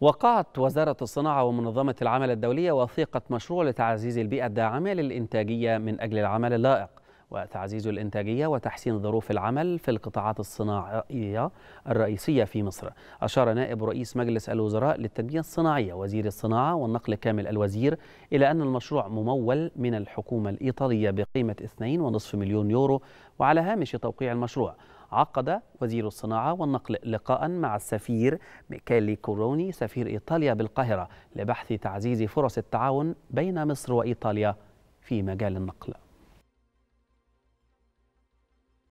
وقعت وزارة الصناعة ومنظمة العمل الدولية وثيقة مشروع لتعزيز البيئة الداعمة للإنتاجية من أجل العمل اللائق وتعزيز الإنتاجية وتحسين ظروف العمل في القطاعات الصناعية الرئيسية في مصر أشار نائب رئيس مجلس الوزراء للتنمية الصناعية وزير الصناعة والنقل كامل الوزير إلى أن المشروع ممول من الحكومة الإيطالية بقيمة 2.5 مليون يورو وعلى هامش توقيع المشروع عقد وزير الصناعة والنقل لقاء مع السفير ميكالي كوروني سفير إيطاليا بالقاهرة لبحث تعزيز فرص التعاون بين مصر وإيطاليا في مجال النقل